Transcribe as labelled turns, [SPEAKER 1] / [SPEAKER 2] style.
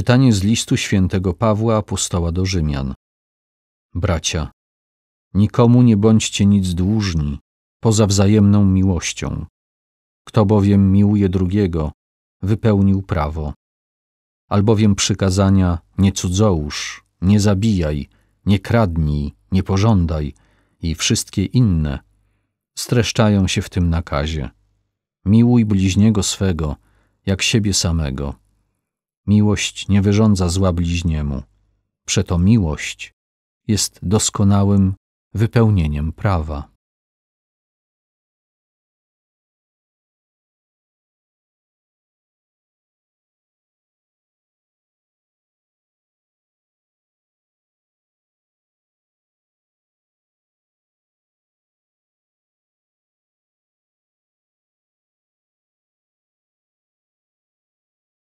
[SPEAKER 1] Czytanie z listu świętego Pawła apostoła do Rzymian. Bracia, nikomu nie bądźcie nic dłużni poza wzajemną miłością. Kto bowiem miłuje drugiego, wypełnił prawo. Albowiem przykazania nie cudzołóż, nie zabijaj, nie kradnij, nie pożądaj i wszystkie inne streszczają się w tym nakazie. Miłuj bliźniego swego, jak siebie samego. Miłość nie wyrządza zła bliźniemu. Przeto miłość jest doskonałym
[SPEAKER 2] wypełnieniem prawa.